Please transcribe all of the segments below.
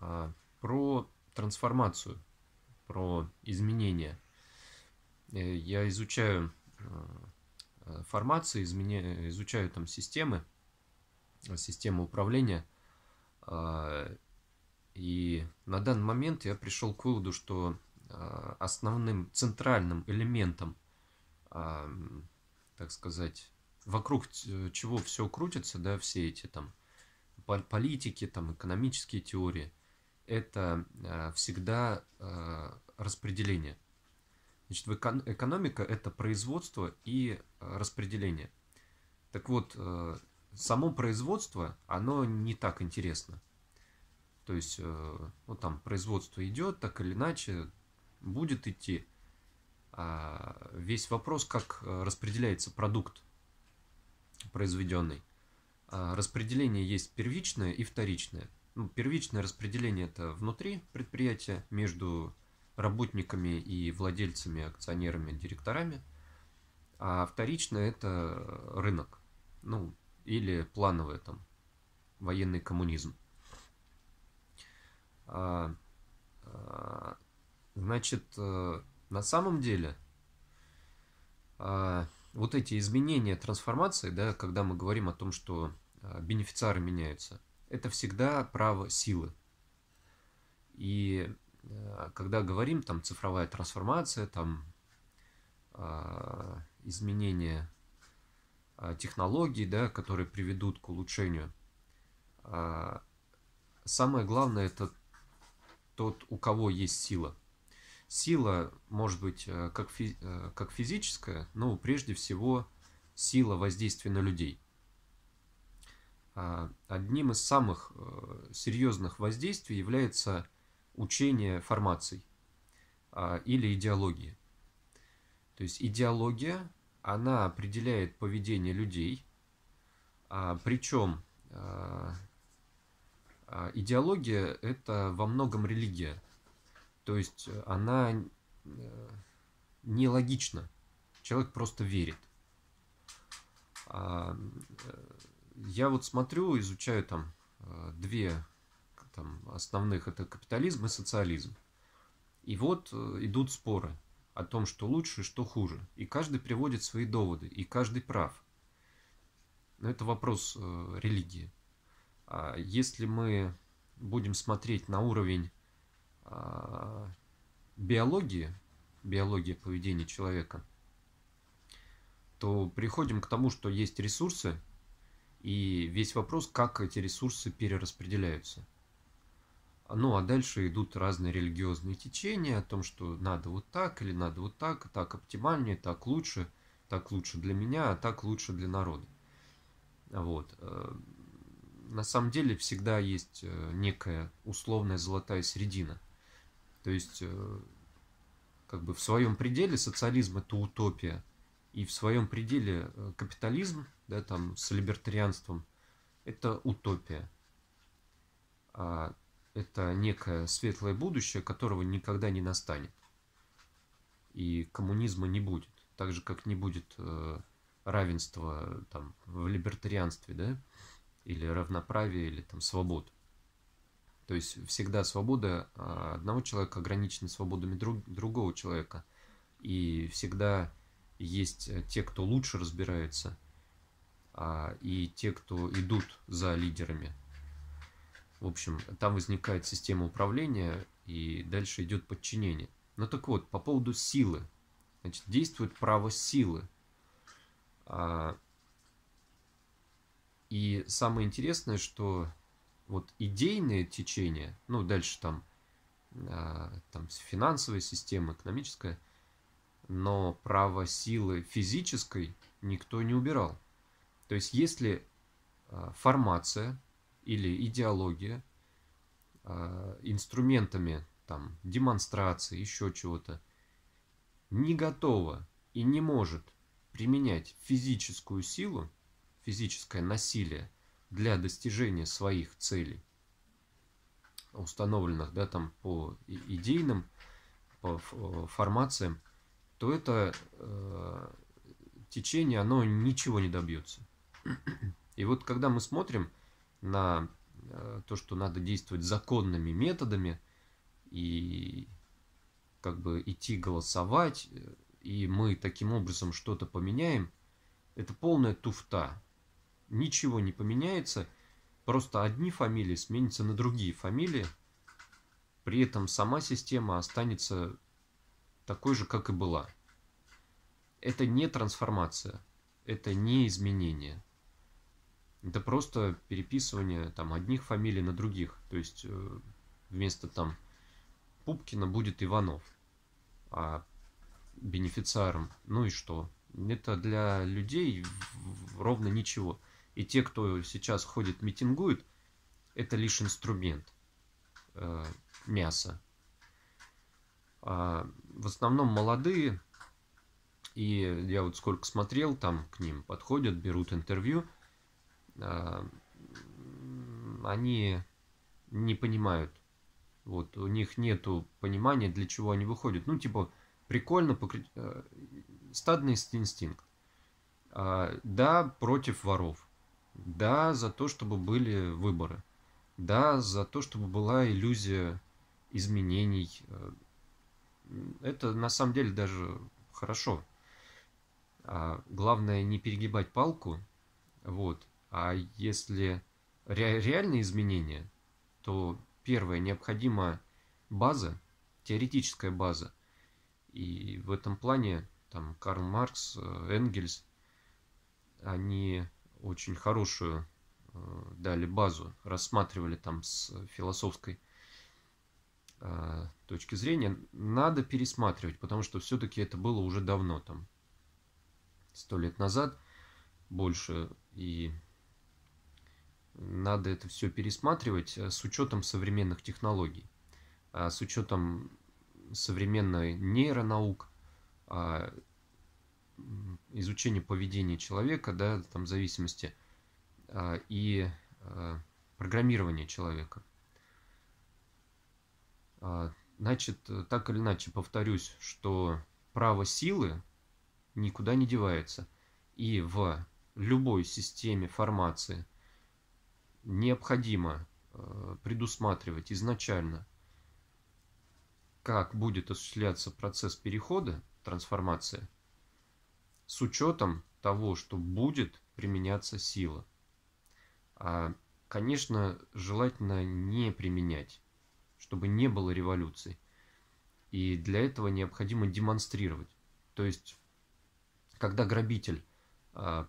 А, про трансформацию, про изменения. Э, я изучаю а, э, формации, изучаю там системы, э, системы управления. А, и на данный момент я пришел к выводу, что основным центральным элементом, так сказать, вокруг чего все крутится, да, все эти там политики, там экономические теории – это э, всегда э, распределение. Значит, экономика – это производство и э, распределение. Так вот, само производство, оно не так интересно. То есть, вот ну, там производство идет, так или иначе, будет идти. А весь вопрос, как распределяется продукт произведенный. А распределение есть первичное и вторичное – ну, первичное распределение это внутри предприятия между работниками и владельцами, акционерами, директорами, а вторичное это рынок, ну или плановое там военный коммунизм. А, а, значит, э, на самом деле а, вот эти изменения, трансформации, да, когда мы говорим о том, что а, бенефициары меняются – это всегда право силы. И э, когда говорим там цифровая трансформация, там а, изменение а, технологий, да, которые приведут к улучшению, а, самое главное это тот, у кого есть сила. Сила может быть э, как, фи э, как физическая, но прежде всего сила воздействия на людей – а, одним из самых э, серьезных воздействий является учение формаций а, или идеологии. То есть идеология, она определяет поведение людей, а, причем идеология это во многом религия. То есть она э, нелогична. Человек просто верит. Э, я вот смотрю, изучаю там э, две там, основных, это капитализм и социализм. И вот э, идут споры о том, что лучше, что хуже. И каждый приводит свои доводы, и каждый прав. Но это вопрос э, религии. А если мы будем смотреть на уровень а, биологии, биологии поведения человека, то приходим к тому, что есть ресурсы, и весь вопрос, как эти ресурсы перераспределяются. Ну, а дальше идут разные религиозные течения о том, что надо вот так или надо вот так, так оптимальнее, так лучше, так лучше для меня, а так лучше для народа. Вот. Э, на самом деле всегда есть э, некая условная золотая середина. То есть, э, как бы в своем пределе социализм это утопия – и в своем пределе э, капитализм, да, там с либертарианством, это утопия. А это некое светлое будущее, которого никогда не настанет. И коммунизма не будет. Так же, как не будет э, равенства там, в либертарианстве, да, или равноправие или там свобод. То есть всегда свобода а, одного человека ограничена свободами друг, другого человека. И всегда есть э, те, кто лучше разбирается, а, и те, кто идут за лидерами. В общем, там возникает система управления, и дальше идет подчинение. Ну так вот, по поводу силы. Значит, действует право силы. А, и самое интересное, что вот идейные течение, ну дальше там, а, там финансовая система, экономическая – но право силы физической никто не убирал. То есть если а, формация или идеология а, инструментами там, демонстрации, еще чего-то, не готова и не может применять физическую силу, физическое насилие для достижения своих целей, установленных да, там, по идейным по э, формациям, то это э, течение, оно ничего не добьется. И вот когда мы смотрим на э, то, что надо действовать законными методами и как бы идти голосовать, и мы таким образом что-то поменяем, это полная туфта. Ничего не поменяется, просто одни фамилии сменятся на другие фамилии, при этом сама система останется такой же, как и была. Это не трансформация, это не изменение. Это просто переписывание там одних фамилий на других. То есть э, вместо там Пупкина будет Иванов, а бенефициаром. Ну и что? Это для людей ровно ничего. И те, кто сейчас ходит, митингует, это лишь инструмент э, мяса. А в основном молодые. И я вот сколько смотрел, там к ним подходят, берут интервью. А, они не понимают. Вот, у них нету понимания, для чего они выходят. Ну, типа, прикольно, покри... Э, стадный инстинкт. А, да, против воров. Да, за то, чтобы были выборы. Да, за то, чтобы была иллюзия изменений э, это на самом деле даже хорошо. А главное не перегибать палку, вот. А если ре реальные изменения, то первое, необходима база, теоретическая база. И в этом плане там Карл Маркс, э, Энгельс, они очень хорошую э, дали базу, рассматривали там с философской а, точки зрения, надо пересматривать, потому что все-таки это было уже давно, там, сто лет назад, больше, и надо это все пересматривать э, с учетом современных технологий, а, с учетом современной нейронаук, а, изучения поведения человека, да, там, в зависимости, и программирования человека. А, значит, э, так или иначе, повторюсь, что право силы никуда не девается. И в любой системе формации необходимо э, предусматривать изначально, как будет осуществляться процесс перехода, трансформация, с учетом того, что будет применяться сила. А, конечно, желательно не применять чтобы не было революций. И для этого необходимо демонстрировать. То есть, когда грабитель э,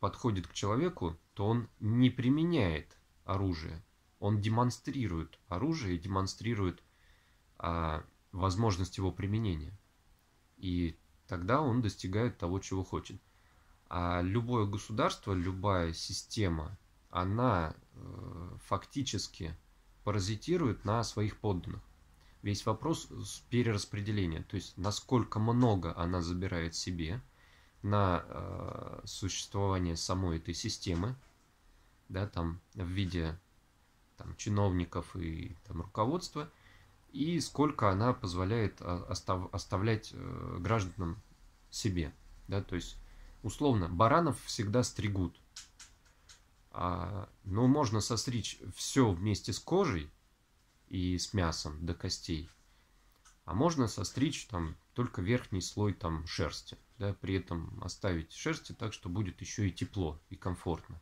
подходит к человеку, то он не применяет оружие, он демонстрирует оружие и демонстрирует э, возможность его применения. И тогда он достигает того, чего хочет. А любое государство, любая система, она э, фактически паразитирует на своих подданных. Весь вопрос перераспределения, то есть насколько много она забирает себе на э, существование самой этой системы, да, там в виде там, чиновников и там, руководства, и сколько она позволяет э, остав, оставлять э, гражданам себе. Да, то есть, условно, баранов всегда стригут. А, но ну, можно состричь все вместе с кожей и с мясом до костей. А можно состричь там только верхний слой там шерсти. Да, при этом оставить шерсти так, что будет еще и тепло и комфортно.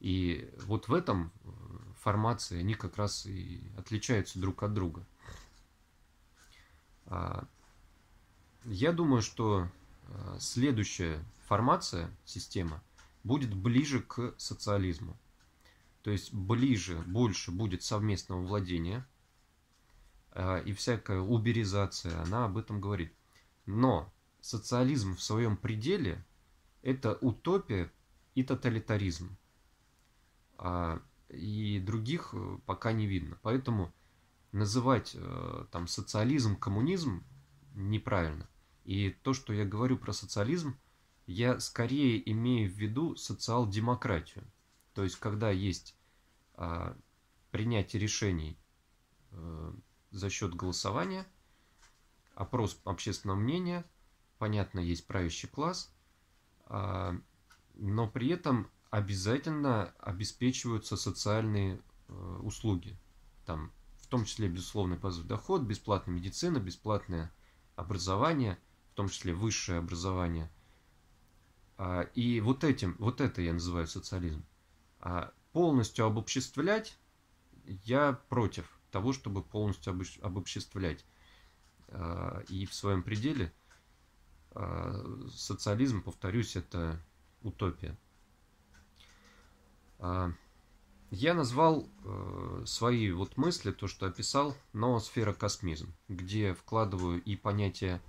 И вот в этом э, формации они как раз и отличаются друг от друга. А, я думаю, что э, следующая формация, система – будет ближе к социализму. То есть ближе, больше будет совместного владения э, и всякая уберизация, она об этом говорит. Но социализм в своем пределе – это утопия и тоталитаризм. А, и других э, пока не видно. Поэтому называть э, там социализм коммунизм неправильно. И то, что я говорю про социализм, я скорее имею в виду социал-демократию. То есть, когда есть а, принятие решений а, за счет голосования, опрос общественного мнения, понятно, есть правящий класс, а, но при этом обязательно обеспечиваются социальные а, услуги. Там, в том числе безусловный базовый доход, бесплатная медицина, бесплатное образование, в том числе высшее образование – а, и вот этим, вот это я называю социализм. А, полностью обобществлять я против того, чтобы полностью обобществлять. А, и в своем пределе социализм, повторюсь, это утопия. Я назвал э, свои вот мысли, то, что описал, ноосфера космизм, где вкладываю и понятие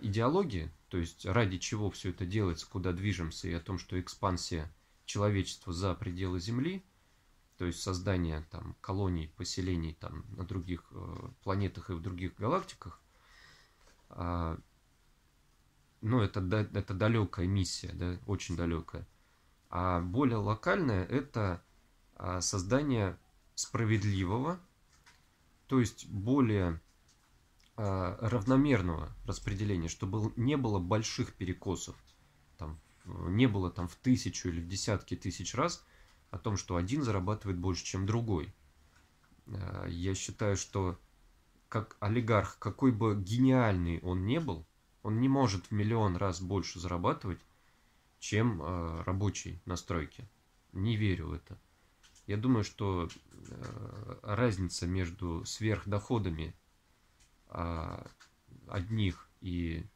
идеологии, то есть ради чего все это делается, куда движемся, и о том, что экспансия человечества за пределы Земли, то есть создание там колоний, поселений там на других э, планетах и в других галактиках, э, ну, это, да, это далекая миссия, да, очень далекая. А более локальная – это а, создание справедливого, то есть более а, равномерного распределения, чтобы не было больших перекосов, там, не было там в тысячу или в десятки тысяч раз о том, что один зарабатывает больше, чем другой. А, я считаю, что как олигарх, какой бы гениальный он не был, он не может в миллион раз больше зарабатывать, чем а, рабочий на стройке. Не верю в это. Я думаю, что разница между сверхдоходами а, одних и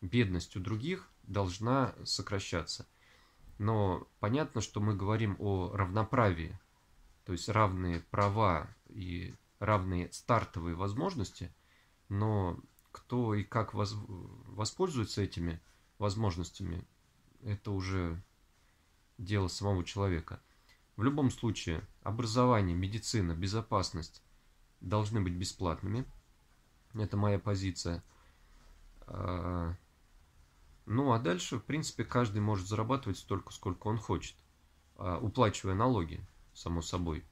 бедность у других должна сокращаться. Но понятно, что мы говорим о равноправии, то есть равные права и равные стартовые возможности, но кто и как воз... воспользуется этими возможностями, это уже дело самого человека. В любом случае, образование, медицина, безопасность должны быть бесплатными – это моя позиция. А, ну а дальше, в принципе, каждый может зарабатывать столько, сколько он хочет, а, уплачивая налоги, само собой.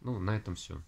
Ну, на этом все.